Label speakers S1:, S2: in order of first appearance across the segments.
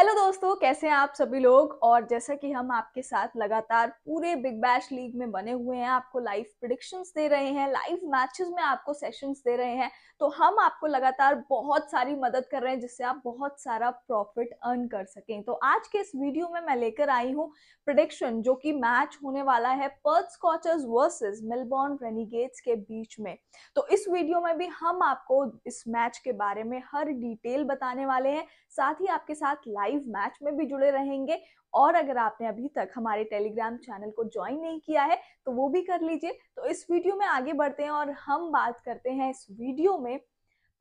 S1: hello दोस्तों कैसे हैं आप सभी लोग और जैसा कि हम आपके साथ लगातार पूरे बिग बैश लीग में बने हुए हैं आपको लाइव प्रिडिक्शंस दे रहे हैं लाइव मैचेस में आपको सेशंस दे रहे हैं तो हम आपको लगातार बहुत सारी मदद कर रहे हैं जिससे आप बहुत सारा प्रॉफिट अर्न कर सकें तो आज के इस वीडियो में मैं लेकर आई हूँ प्रडिक्शन जो कि मैच होने वाला है Perth Scorchers versus Melbourne Renegades के बीच में तो इस वीडियो में भी हम आपको इस मैच के बारे में हर डिटेल बताने वाले हैं साथ ही आपके साथ लाइव लाइव मैच में भी जुड़े रहेंगे और अगर आपने अभी तक हमारे टेलीग्राम चैनल को ज्वाइन नहीं किया है तो वो भी कर लीजिए तो इस वीडियो में आगे बढ़ते हैं और हम बात करते हैं इस वीडियो में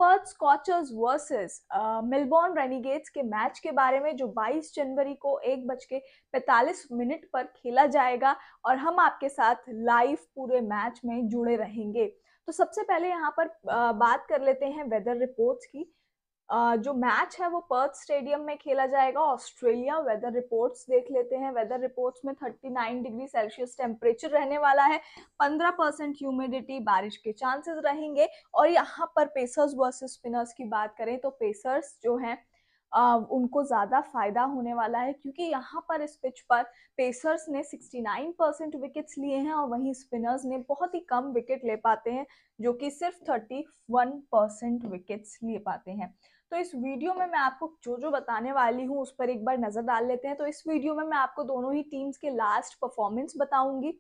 S1: Perth Scorchers versus Melbourne Renegades के मैच के बारे में जो 22 जनवरी को एक बज के मिनट पर खेला जाएगा और हम आपके साथ लाइव पूरे मैच में जुड़े रहेंगे तो सबसे पहले यहाँ पर uh, बात कर लेते हैं वेदर रिपोर्ट्स की जो मैच है वो पर्थ स्टेडियम में खेला जाएगा ऑस्ट्रेलिया वेदर रिपोर्ट्स देख लेते हैं वेदर रिपोर्ट्स में 39 डिग्री सेल्सियस टेम्परेचर रहने वाला है 15 परसेंट ह्यूमिडिटी बारिश के चांसेस रहेंगे और यहाँ पर पेसर्स वर्सेस स्पिनर्स की बात करें तो पेसर्स जो हैं उनको ज़्यादा फायदा होने वाला है क्योंकि यहाँ पर इस पिच पर पेसर्स ने 69 परसेंट विकेट्स लिए हैं और वहीं स्पिनर्स ने बहुत ही कम विकेट ले पाते हैं जो कि सिर्फ 31 परसेंट विकेट्स ले पाते हैं तो इस वीडियो में मैं आपको जो जो बताने वाली हूँ उस पर एक बार नजर डाल लेते हैं तो इस वीडियो में मैं आपको दोनों ही टीम्स के लास्ट परफॉर्मेंस बताऊंगी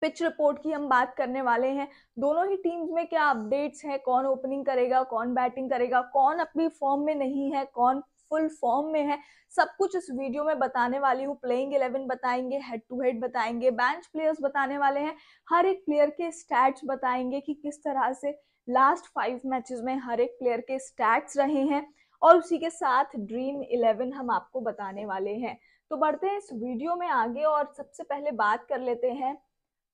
S1: पिच रिपोर्ट की हम बात करने वाले हैं दोनों ही टीम्स में क्या अपडेट्स हैं कौन ओपनिंग करेगा कौन बैटिंग करेगा कौन अपनी फॉर्म में नहीं है कौन फुल फॉर्म में है सब कुछ इस वीडियो में बताने वाली हूँ प्लेइंग इलेवन बताएंगे हेड टू हेड बताएंगे बेंच प्लेयर्स बताने वाले हैं हर एक प्लेयर के स्टैट्स बताएंगे कि किस तरह से लास्ट फाइव मैचेस में हर एक प्लेयर के स्टैट्स रहे हैं और उसी के साथ ड्रीम इलेवन हम आपको बताने वाले हैं तो बढ़ते हैं इस वीडियो में आगे और सबसे पहले बात कर लेते हैं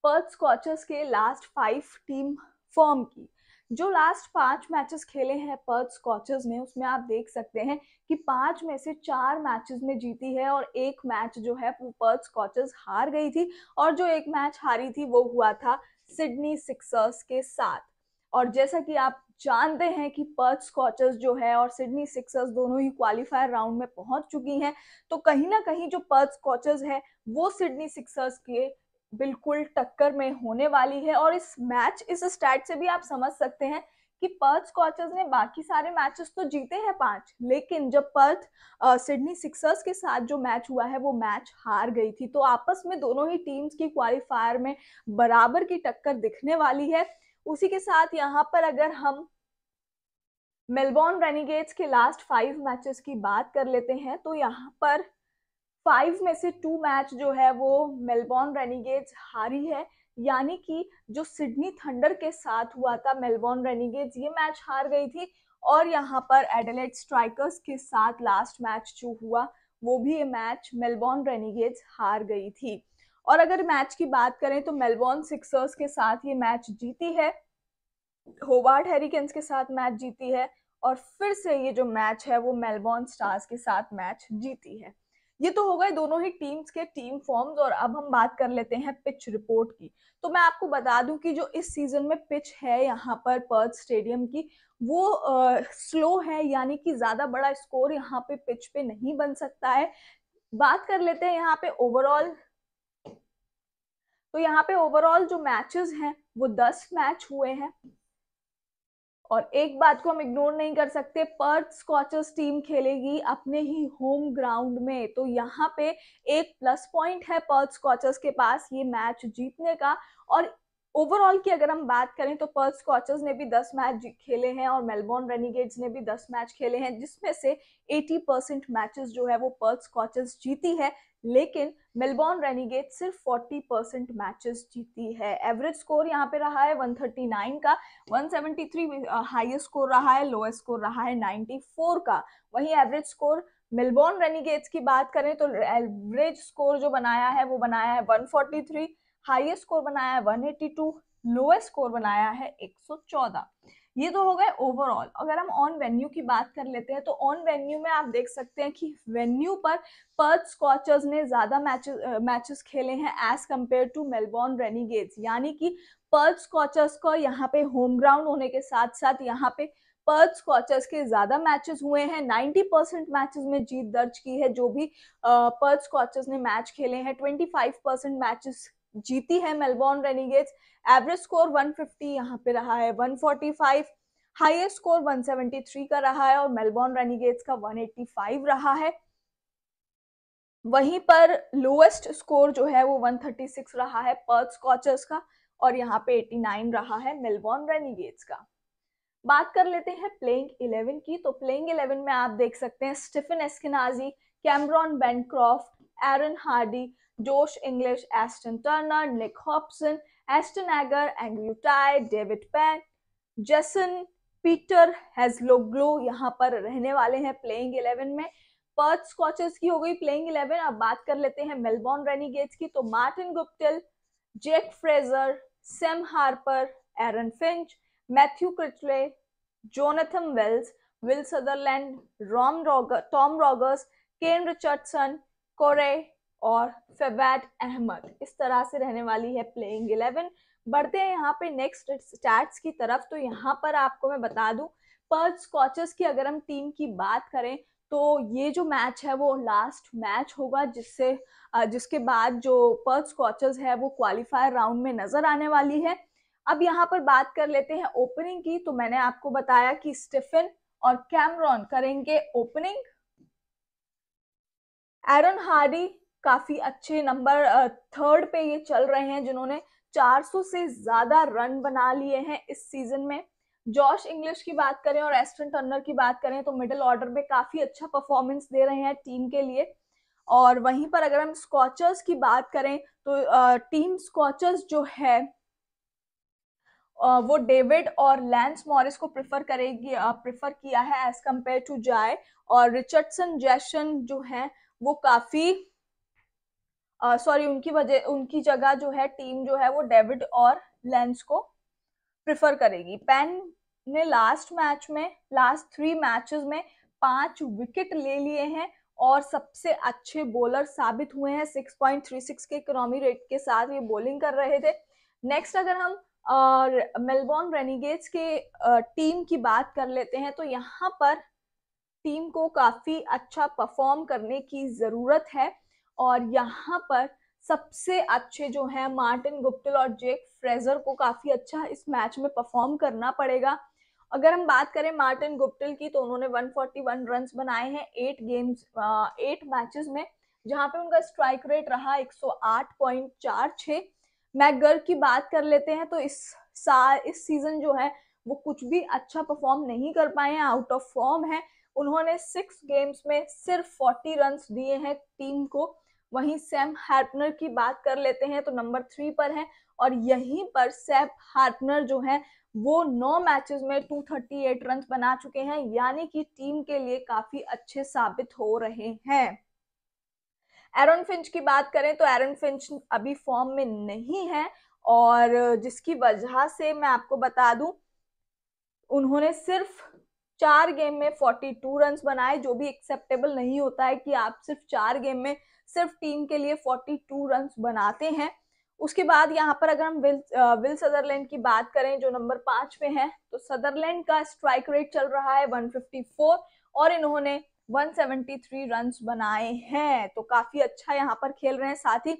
S1: पर्थ स्कॉचर्स के लास्ट फाइव टीम फॉर्म की जो लास्ट पांच मैचेस खेले हैं पर्थ स्कॉचर्स ने उसमें आप देख सकते हैं कि पांच में से चार मैचेस में जीती है और एक मैच जो है वो पर्थ स्कॉचर्स हार गई थी और जो एक मैच हारी थी वो हुआ था सिडनी सिक्सर्स के साथ और जैसा कि आप जानते हैं कि पर्थ स्कॉचर्स जो है और सिडनी सिक्सर्स दोनों ही क्वालिफायर राउंड में पहुंच चुकी हैं तो कहीं ना कहीं जो पर्थ स्कॉचर्स है वो सिडनी सिक्सर्स के बिल्कुल टक्कर में होने वाली है और इस मैच इस स्टैट से भी आप समझ सकते हैं कि पर्थ स्कॉचर्स ने बाकी सारे मैचेस तो जीते हैं पांच लेकिन जब पर्थ सिडनी सिक्सर्स के साथ जो मैच हुआ है वो मैच हार गई थी तो आपस में दोनों ही टीम्स की क्वालिफायर में बराबर की टक्कर दिखने वाली है उसी के साथ यहाँ पर अगर हम मेलबॉर्न रेनिगेट्स के लास्ट फाइव मैचेस की बात कर लेते हैं तो यहाँ पर फाइव में से टू मैच जो है वो मेलबॉर्न रेनिगेज हारी है यानी कि जो सिडनी थंडर के साथ हुआ था मेलबॉर्न रेनिगेज ये मैच हार गई थी और यहाँ पर एडलेट स्ट्राइकर्स के साथ लास्ट मैच जो हुआ वो भी ये मैच मेलबॉर्न रेनिगेज हार गई थी और अगर मैच की बात करें तो मेलबॉर्न सिक्सर्स के साथ ये मैच जीती है होवार्ड हेरिकेंस के साथ मैच जीती है और फिर से ये जो मैच है वो मेलबॉर्न स्टार्स के साथ मैच जीती है ये तो हो गए दोनों ही टीम्स के टीम फॉर्म्स और अब हम बात कर लेते हैं पिच रिपोर्ट की तो मैं आपको बता दूं कि जो इस सीजन में पिच है यहाँ पर पर्थ स्टेडियम की वो स्लो है यानी कि ज्यादा बड़ा स्कोर यहाँ पे पिच पे नहीं बन सकता है बात कर लेते हैं यहाँ पे ओवरऑल तो यहाँ पे ओवरऑल जो मैचेस हैं वो दस मैच हुए हैं और एक बात को हम इग्नोर नहीं कर सकते पर्थ स्कॉचर्स टीम खेलेगी अपने ही होम ग्राउंड में तो यहाँ पे एक प्लस पॉइंट है पर्थ स्कॉचर्स के पास ये मैच जीतने का और ओवरऑल की अगर हम बात करें तो पर्थ स्कॉचर्स ने भी 10 मैच खेले हैं और मेलबोर्न रेनिगेट्स ने भी 10 मैच खेले हैं जिसमें से 80 परसेंट मैचेस जो है वो पर्थ स्कॉचर्स जीती है लेकिन मेलबोर्न रेनिगेट सिर्फ 40 परसेंट मैचेस जीती है एवरेज स्कोर यहाँ पे रहा है 139 का 173 हाईएस्ट स्कोर रहा है लोएस्ट स्कोर रहा है 94 का वहीं एवरेज स्कोर मेलबोर्न रेनिगेट्स की बात करें तो एवरेज स्कोर जो बनाया है वो बनाया है 143 हाईएस्ट स्कोर बनाया है 182 लोएस्ट स्कोर बनाया है 114 ये तो हो गए ओवरऑल अगर हम ऑन वेन्यू की बात कर लेते हैं तो ऑन वेन्यू में आप देख सकते हैं कि वेन्यू पर पर्थ स्कॉचर्स ने ज़्यादा मैच मैचेस खेले हैं as compared to Melbourne Renegades यानी कि पर्थ स्कॉचर्स का यहाँ पे होम ग्राउंड होने के साथ साथ यहाँ पे पर्थ स्कॉचर्स के ज़्यादा मैचेस हुए हैं 90 परसेंट मैचेस में जीत दर्ज की है जो भी पर्थ स्कॉचर्स ने मैच खेले हैं 25 परसेंट मैचेस जीती है मेलबॉर्न रेनिगेट्स एवरेज स्कोर 150 यहाँ पे रहा है 145 हाईएस्ट स्कोर 173 का रहा है और मेलबॉर्न रेनिगेट्स का 185 रहा है वहीं पर लोएस्ट स्कोर जो है वो 136 रहा है पर्थ स्कॉचर्स का और यहाँ पे 89 रहा है मेलबोर्न रेनिगेट्स का बात कर लेते हैं प्लेइंग इलेवन की तो प्लेइंग इलेवन में आप देख सकते हैं Stephen Eskinazi Cameron Bancroft Aaron Hardie Josh English, Aston Turner, Nick Hobson, Aston Agar, Andrew Ty, David Penn, Jason Peter Hatzoglou यहाँ पर रहने वाले हैं प्लेइंग इलेवन में पर्थ स्कॉचेस की हो गई प्लेइंग इलेवन अब बात कर लेते हैं मेलबॉर्न रेनीगेट्स की तो Martin Guptill Jake Fraser Sam Harper Aaron Finch Matthew Critchley Jonathan Wells Will Sutherland Rom Roger Tom Rogers Kane Richardson Corey और फैवैट अहमद इस तरह से रहने वाली है प्लेइंग इलेवन बढ़ते हैं यहाँ पे नेक्स्ट स्टैट्स की तरफ तो यहाँ पर आपको मैं बता दूँ पर्स स्कॉचर्स की अगर हम टीम की बात करें तो ये जो मैच है वो लास्ट मैच होगा जिससे जिसके बाद जो पर्थ स्कॉचर्स है वो क्वालिफायर राउंड में नजर आने वाली है अब यहाँ पर बात कर लेते हैं ओपनिंग की तो मैंने आपको बताया कि स्टीफन और कैमरॉन करेंगे ओपनिंग एरन हार्डी काफ़ी अच्छे नंबर थर्ड पे ये चल रहे हैं जिन्होंने 400 से ज़्यादा रन बना लिए हैं इस सीज़न में जॉश इंग्लिश की बात करें और एस्टन टर्नर की बात करें तो मिडिल ऑर्डर में काफ़ी अच्छा परफॉर्मेंस दे रहे हैं टीम के लिए और वहीं पर अगर हम स्कॉचर्स की बात करें तो टीम स्कॉचर्स जो है वो डेविड और लैंस मॉरिस को प्रेफर करेगी प्रेफर किया है एज कम्पेयर टू जाय और रिचर्डसन जैशन जो है वो काफ़ी सॉरी उनकी वजह उनकी जगह जो है टीम जो है वो डेविड और लेंस को प्रिफर करेगी पेन ने लास्ट मैच में लास्ट थ्री मैचेस में पांच विकेट ले लिए हैं और सबसे अच्छे बॉलर साबित हुए हैं 6.36 के इकोनॉमी रेट के साथ ये बॉलिंग कर रहे थे नेक्स्ट अगर हम और मेलबॉर्न रेनिगेट्स के टीम की बात कर लेते हैं तो यहाँ पर टीम को काफ़ी अच्छा परफॉर्म करने की ज़रूरत है और यहाँ पर सबसे अच्छे जो है मार्टिन गुप्टिल और जेक फ्रेजर को काफी अच्छा इस मैच में परफॉर्म करना पड़ेगा अगर हम बात करें मार्टिन गुप्टिल की तो उन्होंने 141 रन बनाए हैं एट गेम्स एट मैचेस में जहां पे उनका स्ट्राइक रेट रहा 108.46 मैगर की बात कर लेते हैं तो इस साल इस सीजन जो है वो कुछ भी अच्छा परफॉर्म नहीं कर पाए हैं आउट ऑफ फॉर्म है उन्होंने सिक्स गेम्स में सिर्फ फोर्टी रन दिए हैं टीम को वहीं सैम हार्पनर की बात कर लेते हैं तो नंबर थ्री पर है और यहीं पर सैम हार्पनर जो है वो नौ मैचेस में 238 रन बना चुके हैं यानी कि टीम के लिए काफी अच्छे साबित हो रहे हैं एरन फिंच की बात करें तो एरन फिंच अभी फॉर्म में नहीं है और जिसकी वजह से मैं आपको बता दूं उन्होंने सिर्फ चार गेम में 42 रन बनाए जो भी एक्सेप्टेबल नहीं होता है कि आप सिर्फ चार गेम में सिर्फ टीम के लिए 42 रन बनाते हैं उसके बाद यहाँ पर अगर हम विल विल सदरलैंड की बात करें जो नंबर पांच पे हैं तो सदरलैंड का स्ट्राइक रेट चल रहा है 154 और इन्होंने 173 रन बनाए हैं तो काफी अच्छा यहाँ पर खेल रहे हैं साथ ही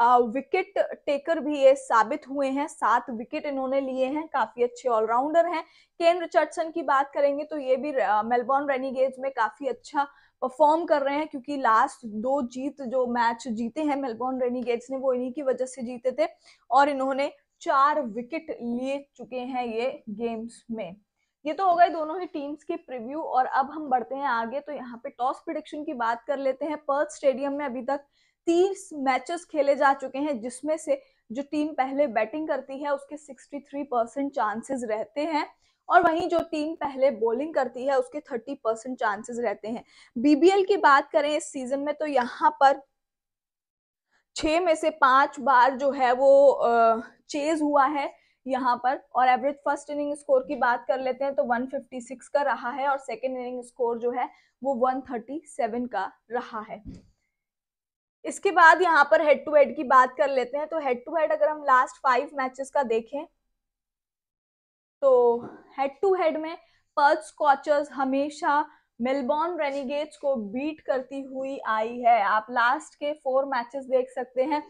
S1: विकेट टेकर भी ये साबित हुए हैं सात विकेट इन्होंने लिए हैं काफी अच्छे ऑलराउंडर हैं केन रिचर्डसन की बात करेंगे तो ये भी मेलबोर्न रेनीगेज में काफी अच्छा परफॉर्म कर रहे हैं क्योंकि लास्ट दो जीत जो मैच जीते हैं मेलबोर्न रेनीगेज ने वो इन्हीं की वजह से जीते थे और इन्होंने चार विकेट लिए चुके हैं ये गेम्स में ये तो हो गए दोनों ही टीम्स के प्रीव्यू और अब हम बढ़ते हैं आगे तो यहाँ पे टॉस प्रिडिक्शन की बात कर लेते हैं पर्थ स्टेडियम में अभी तक तीस मैचेस खेले जा चुके हैं जिसमें से जो टीम पहले बैटिंग करती है उसके 63 परसेंट चांसेस रहते हैं और वहीं जो टीम पहले बॉलिंग करती है उसके 30 परसेंट चांसेस रहते हैं बीबीएल की बात करें इस सीजन में तो यहाँ पर छ में से पांच बार जो है वो चेज हुआ है यहाँ पर और एवरेज फर्स्ट इनिंग स्कोर की बात कर लेते हैं तो 156 का रहा है और सेकेंड इनिंग स्कोर जो है वो 137 का रहा है इसके बाद यहाँ पर हेड टू हेड की बात कर लेते हैं तो हेड टू हेड अगर हम लास्ट फाइव मैचेस का देखें तो हेड टू हेड में पर्थ स्कॉचर्स हमेशा मेलबॉर्न रेनिगेट्स को बीट करती हुई आई है आप लास्ट के फोर मैचेस देख सकते हैं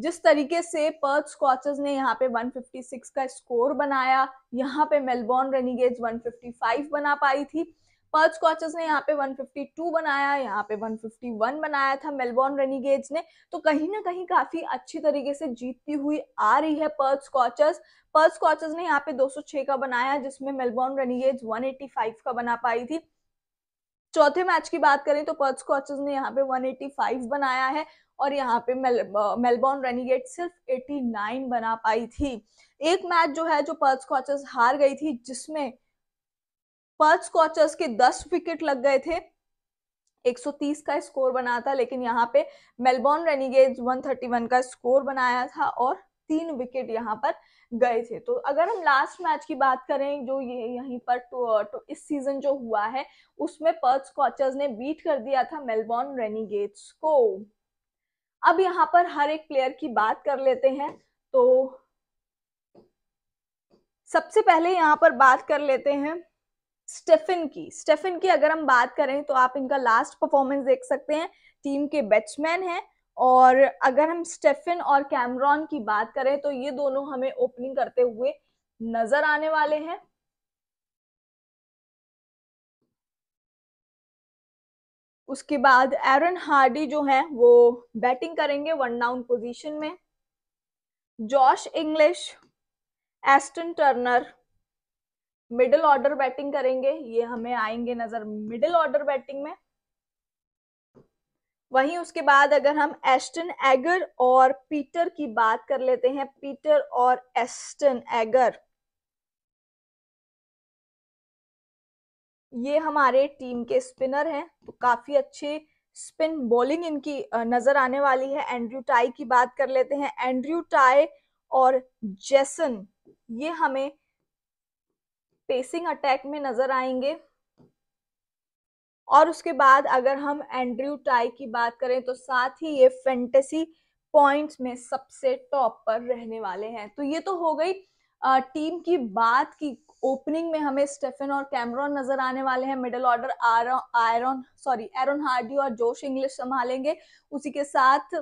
S1: जिस तरीके से पर्थ स्कॉचर्स ने यहाँ पे 156 का स्कोर बनाया यहाँ पे मेलबॉर्न रेनिगेट्स 155 बना पाई थी पर्थ कॉचेस ने यहाँ पे 152 बनाया यहाँ पे 151 बनाया था मेलबॉर्न रेनीगेज ने तो कहीं ना कहीं काफी अच्छी तरीके से जीतती हुई आ रही है पर्थ कॉचेस पर्थ कॉचेस ने यहाँ पे 206 का बनाया जिसमें मेलबॉर्न रेनीगेज 185 का बना पाई थी चौथे मैच की बात करें तो पर्थ कॉचेस ने यहाँ पे 185 बनाया है और यहाँ पे मेलबोर्न रेनीगेट सिर्फ 89 बना पाई थी एक मैच जो है जो पर्थ कॉचेस हार गई थी जिसमें पर्थ स्कॉचर्स के दस विकेट लग गए थे 130 का स्कोर बना था लेकिन यहाँ पे मेलबोर्न रेनिगेज 131 का स्कोर बनाया था और तीन विकेट यहाँ पर गए थे तो अगर हम लास्ट मैच की बात करें जो ये यहीं पर तो, तो इस सीजन जो हुआ है उसमें पर्थ स्कॉचर्स ने बीट कर दिया था मेलबोर्न रेनिगेट्स को अब यहाँ पर हर एक प्लेयर की बात कर लेते हैं तो सबसे पहले यहाँ पर बात कर लेते हैं स्टेफन की स्टेफन की अगर हम बात करें तो आप इनका लास्ट परफॉर्मेंस देख सकते हैं टीम के बैट्समैन हैं और अगर हम स्टेफन और कैमरॉन की बात करें तो ये दोनों हमें ओपनिंग करते हुए नजर आने वाले हैं उसके बाद एरन हार्डी जो है वो बैटिंग करेंगे वन डाउन पोजीशन में Josh English Ashton Turner middle order batting करेंगे ये हमें आएंगे नजर मिडिल ऑर्डर बैटिंग में वहीं उसके बाद अगर हम एस्टन एगर और पीटर की बात कर लेते हैं पीटर और एस्टन एगर ये हमारे टीम के स्पिनर हैं तो काफी अच्छे स्पिन बॉलिंग इनकी नजर आने वाली है एंड्रयू टाई की बात कर लेते हैं एंड्रयू टाई और जेसन ये हमें पेसिंग अटैक में नज़र आएंगे और उसके बाद अगर हम एंड्रयू टाई की बात करें तो साथ ही ये फेंटेसी पॉइंट्स में सबसे टॉप पर रहने वाले हैं तो ये तो हो गई टीम की बात की ओपनिंग में हमें स्टेफन और कैमरॉन नजर आने वाले हैं middle order iron sorry Aaron Hardie और जोश इंग्लिश संभालेंगे उसी के साथ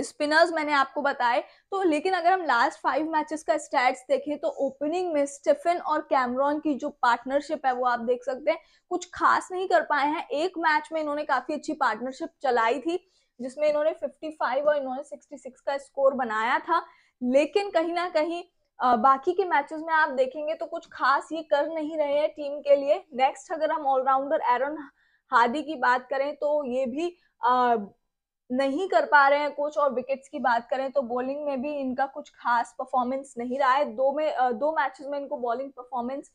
S1: स्पिनर्स मैंने आपको बताए तो लेकिन अगर हम लास्ट फाइव मैचेस का स्टैट्स देखें तो ओपनिंग में स्टीफन और कैमरॉन की जो पार्टनरशिप है वो आप देख सकते हैं कुछ खास नहीं कर पाए हैं एक मैच में इन्होंने काफी अच्छी पार्टनरशिप चलाई थी जिसमें इन्होंने 55 और इन्होंने 66 का स्कोर बनाया था लेकिन कहीं ना कहीं बाकी के मैचेस में आप देखेंगे तो कुछ खास ये कर नहीं रहे हैं टीम के लिए नेक्स्ट अगर हम ऑलराउंडर एरन हार्दी की बात करें तो ये भी नहीं कर पा रहे हैं कुछ और विकेट्स की बात करें तो बॉलिंग में भी इनका कुछ खास परफॉर्मेंस नहीं रहा है दो में दो मैचेस में इनको बॉलिंग परफॉर्मेंस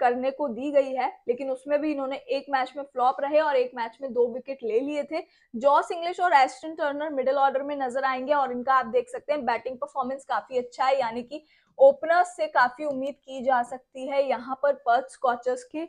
S1: करने को दी गई है लेकिन उसमें भी इन्होंने एक मैच में फ्लॉप रहे और एक मैच में दो विकेट ले लिए थे जॉस इंग्लिश और एस्टन टर्नर मिडिल ऑर्डर में नजर आएंगे और इनका आप देख सकते हैं बैटिंग परफॉर्मेंस काफी अच्छा है यानी कि ओपनर्स से काफी उम्मीद की जा सकती है यहाँ पर पर्थ स्कॉचर्स की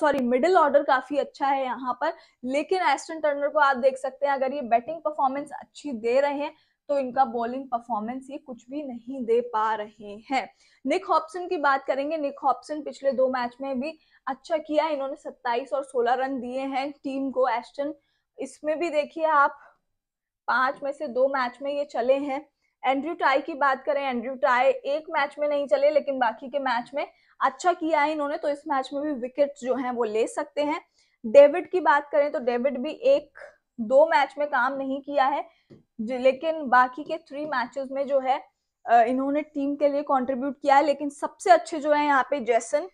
S1: सॉरी मिडिल ऑर्डर काफी अच्छा है यहाँ पर लेकिन एस्टन टर्नर को आप देख सकते हैं अगर ये बैटिंग परफॉर्मेंस अच्छी दे रहे हैं तो इनका बॉलिंग परफॉर्मेंस ये कुछ भी नहीं दे पा रहे हैं निक हॉप्सन की बात करेंगे निक हॉप्सन पिछले दो मैच में भी अच्छा किया इन्होंने 27 और 16 रन दिए हैं टीम को एस्टन इसमें भी देखिए आप पांच में से दो मैच में ये चले हैं एंड्रयू टाई की बात करें एंड्रयू टाई एक मैच में नहीं चले लेकिन बाकी के मैच में अच्छा किया है इन्होंने तो इस मैच में भी विकेट जो है वो ले सकते हैं डेविड की बात करें तो डेविड भी एक दो मैच में काम नहीं किया है लेकिन बाकी के थ्री मैचेस में जो है इन्होंने टीम के लिए कंट्रीब्यूट किया है लेकिन सबसे अच्छे जो है यहाँ पे जैसन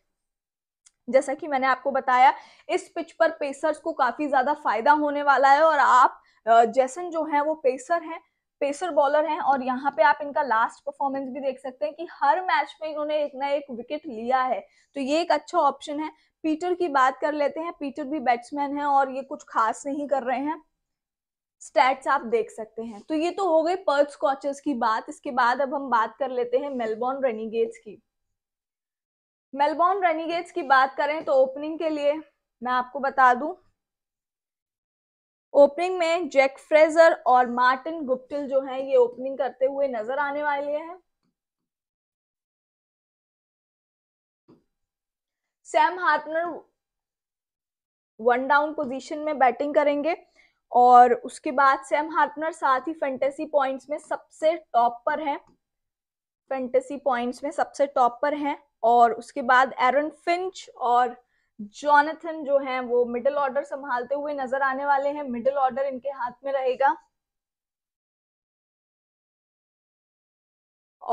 S1: जैसा कि मैंने आपको बताया इस पिच पर पेसर्स को काफी ज्यादा फायदा होने वाला है और आप जैसन जो है वो पेसर हैं पेसर बॉलर हैं और यहाँ पे आप इनका लास्ट परफॉर्मेंस भी देख सकते हैं कि हर मैच में इन्होंने एक ना एक विकेट लिया है तो ये एक अच्छा ऑप्शन है पीटर की बात कर लेते हैं पीटर भी बैट्समैन है और ये कुछ खास नहीं कर रहे हैं स्टैट्स आप देख सकते हैं तो ये तो हो गई पर्थ स्कॉचर्स की बात इसके बाद अब हम बात कर लेते हैं मेलबॉर्न रेनिगेट्स की मेलबॉर्न रेनिगेट्स की बात करें तो ओपनिंग के लिए मैं आपको बता दूं ओपनिंग में जैक फ्रेजर और मार्टिन गुप्टिल जो हैं ये ओपनिंग करते हुए नजर आने वाले हैं Sam Harper one down position में बैटिंग करेंगे और उसके बाद सैम हार्पनर साथ ही फेंटेसी पॉइंट्स में सबसे टॉप पर हैं फेंटेसी पॉइंट्स में सबसे टॉप पर हैं और उसके बाद एरन फिंच और जॉनथन जो हैं वो मिडिल ऑर्डर संभालते हुए नजर आने वाले हैं मिडिल ऑर्डर इनके हाथ में रहेगा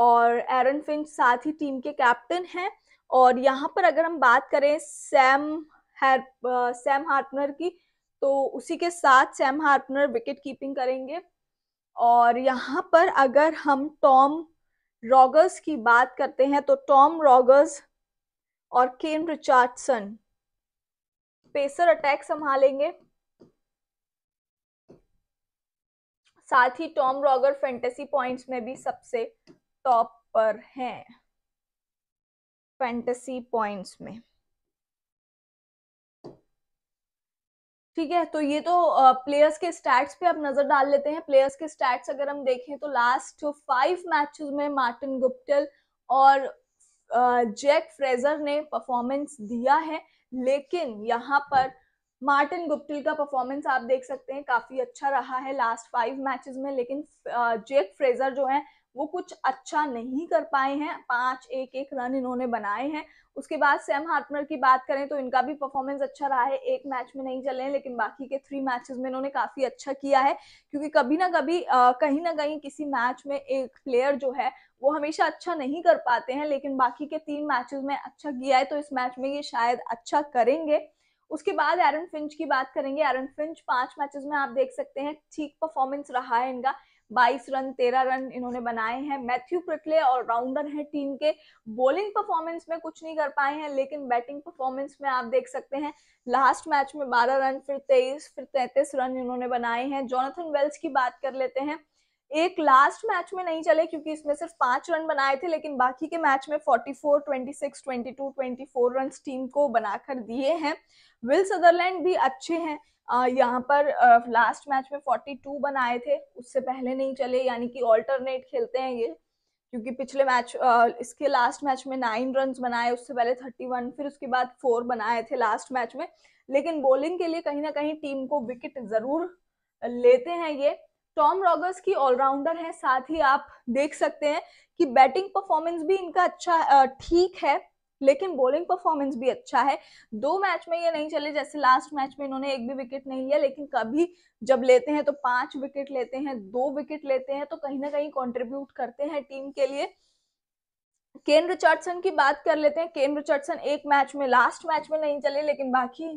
S1: और एरन फिंच साथ ही टीम के कैप्टन हैं और यहाँ पर अगर हम बात करें सैम हैर सैम हार्पनर की तो उसी के साथ सैम हार्पनर विकेट कीपिंग करेंगे और यहाँ पर अगर हम टॉम रॉगर्स की बात करते हैं तो टॉम रॉगर्स और केन रिचार्डसन पेसर अटैक संभालेंगे साथ ही टॉम रॉगर फैंटेसी पॉइंट्स में भी सबसे टॉप पर हैं फैंटेसी पॉइंट्स में ठीक है तो ये तो प्लेयर्स के स्टैट्स पे आप नजर डाल लेते हैं प्लेयर्स के स्टैट्स अगर हम देखें तो लास्ट फाइव मैचेस में मार्टिन गुप्टल और जैक फ्रेजर ने परफॉर्मेंस दिया है लेकिन यहाँ पर मार्टिन गुप्टिल का परफॉर्मेंस आप देख सकते हैं काफी अच्छा रहा है लास्ट फाइव मैचेस में लेकिन जेक फ्रेजर जो है वो कुछ अच्छा नहीं कर पाए हैं पांच एक एक रन इन्होंने बनाए हैं उसके बाद सैम हार्टनर की बात करें तो इनका भी परफॉर्मेंस अच्छा रहा है एक मैच में नहीं चले लेकिन बाकी के थ्री मैचेस में इन्होंने काफी अच्छा किया है क्योंकि कभी ना कभी कहीं ना कहीं किसी मैच में एक प्लेयर जो है वो हमेशा अच्छा नहीं कर पाते हैं लेकिन बाकी के तीन मैचेस में अच्छा किया है तो इस मैच में ये शायद अच्छा करेंगे उसके बाद एरन फिंच की बात करेंगे एरन फिंच पांच मैचेस में आप देख सकते हैं ठीक परफॉर्मेंस रहा है इनका 22 रन 13 रन इन्होंने बनाए हैं मैथ्यू प्रिटले ऑलराउंडर हैं टीम के बॉलिंग परफॉर्मेंस में कुछ नहीं कर पाए हैं लेकिन बैटिंग परफॉर्मेंस में आप देख सकते हैं लास्ट मैच में 12 रन फिर 23 फिर 33 रन इन्होंने बनाए हैं जॉनथन वेल्स की बात कर लेते हैं एक लास्ट मैच में नहीं चले क्योंकि इसमें सिर्फ पांच रन बनाए थे लेकिन बाकी के मैच में 44, 26, 22, 24 रन टीम को बनाकर दिए हैं विल सदरलैंड भी अच्छे हैं यहाँ पर लास्ट मैच में 42 बनाए थे उससे पहले नहीं चले यानी कि ऑल्टरनेट खेलते हैं ये क्योंकि पिछले मैच इसके लास्ट मैच में नाइन रन बनाए उससे पहले 31 फिर उसके बाद फोर बनाए थे लास्ट मैच में लेकिन बॉलिंग के लिए कहीं ना कहीं टीम को विकेट जरूर लेते हैं ये टॉम रॉगर्स की ऑलराउंडर है साथ ही आप देख सकते हैं कि बैटिंग परफॉर्मेंस भी इनका अच्छा ठीक है लेकिन बॉलिंग परफॉर्मेंस भी अच्छा है दो मैच में ये नहीं चले जैसे लास्ट मैच में इन्होंने एक भी विकेट नहीं लिया लेकिन कभी जब लेते हैं तो पांच विकेट लेते हैं दो विकेट लेते हैं तो कहीं ना कहीं कॉन्ट्रीब्यूट करते हैं टीम के लिए केन रिचर्डसन की बात कर लेते हैं केन रिचर्डसन एक मैच में लास्ट मैच में नहीं चले लेकिन बाकी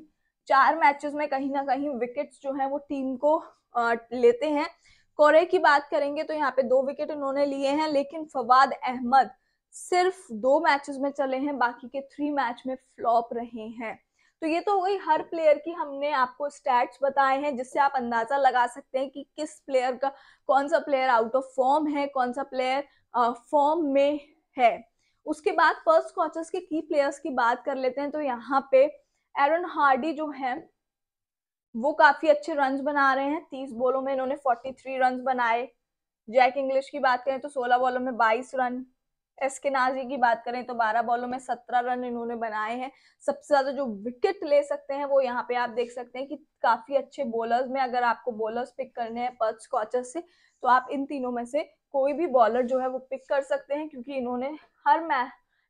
S1: चार मैचेस में कहीं ना कहीं विकेट्स जो है वो टीम को लेते हैं कोरे की बात करेंगे तो यहाँ पे दो विकेट इन्होंने लिए हैं लेकिन फवाद अहमद सिर्फ दो मैचेस में चले हैं बाकी के थ्री मैच में फ्लॉप रहे हैं तो ये तो हो गई हर प्लेयर की हमने आपको स्टैट्स बताए हैं जिससे आप अंदाजा लगा सकते हैं कि किस प्लेयर का कौन सा प्लेयर आउट ऑफ फॉर्म है कौन सा प्लेयर फॉर्म में है उसके बाद फर्स्ट क्वार्टर्स के की प्लेयर्स की बात कर लेते हैं तो यहाँ पे एरन हार्डी जो है वो काफी अच्छे रन बना रहे हैं तीस बॉलों में इन्होंने फोर्टी थ्री रन बनाए जैक इंग्लिश की बात करें तो सोलह बॉलों में बाईस रन एस के नाजी की बात करें तो 12 बॉलों में 17 रन इन्होंने बनाए हैं सबसे ज्यादा जो विकेट ले सकते हैं वो यहाँ पे आप देख सकते हैं कि काफी अच्छे बॉलर्स में अगर आपको बॉलर्स पिक करने हैं पर्थ कॉचर से तो आप इन तीनों में से कोई भी बॉलर जो है वो पिक कर सकते हैं क्योंकि इन्होंने हर मै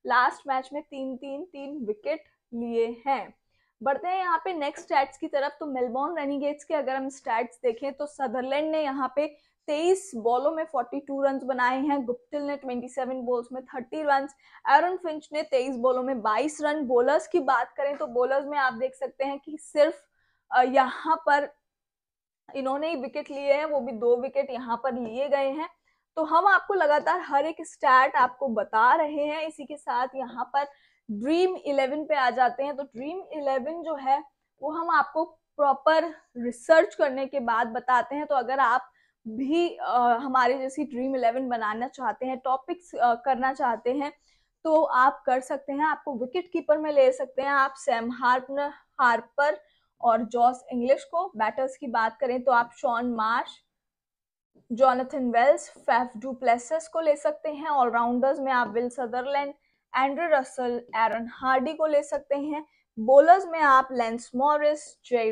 S1: लास्ट मैच में तीन तीन तीन विकेट लिए हैं बढ़ते हैं यहाँ पे नेक्स्ट स्टैट्स की तरफ तो मेलबोर्न रेनीगेट्स के अगर हम स्टैट्स देखें तो सदरलैंड ने यहाँ पे तेईस बॉलों में फोर्टी टू रन बनाए हैं गुप्तिल ने ट्वेंटी सेवन बॉल्स में थर्टी रन एरन फिंच ने तेईस बॉलों में बाईस रन बॉलर्स की बात करें तो बॉलर्स में आप देख सकते हैं कि सिर्फ यहाँ पर इन्होंने ही विकेट लिए हैं वो भी दो विकेट यहाँ पर लिए गए हैं तो हम आपको लगातार हर एक स्टैट आपको बता रहे हैं इसी के साथ यहाँ पर ड्रीम इलेवन पे आ जाते हैं तो ड्रीम इलेवन जो है वो हम आपको प्रॉपर रिसर्च करने के बाद बताते हैं तो अगर आप भी आ, हमारे जैसी ड्रीम इलेवन बनाना चाहते हैं टॉपिक्स करना चाहते हैं तो आप कर सकते हैं आपको विकेट कीपर में ले सकते हैं आप सैम हार्पन हार्पर और जॉस इंग्लिश को बैटर्स की बात करें तो आप Shaun Marsh Jonathan Wells Faf du Plessis को ले सकते हैं ऑलराउंडर्स में आप Will Sutherland Andre Russell Aaron Hardie को ले सकते हैं बॉलर्स में आप Lance Morris Jhye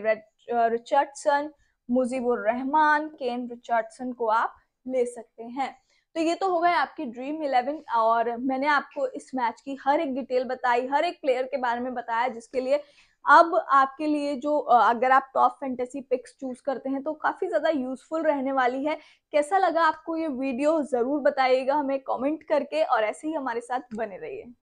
S1: Richardson Mujeeb ur Rahman Kane Richardson को आप ले सकते हैं तो ये तो हो गए आपकी ड्रीम इलेवन और मैंने आपको इस मैच की हर एक डिटेल बताई हर एक प्लेयर के बारे में बताया जिसके लिए अब आपके लिए जो अगर आप टॉप फेंटेसी पिक्स चूज करते हैं तो काफ़ी ज़्यादा यूजफुल रहने वाली है कैसा लगा आपको ये वीडियो ज़रूर बताइएगा हमें कमेंट करके और ऐसे ही हमारे साथ बने रहिए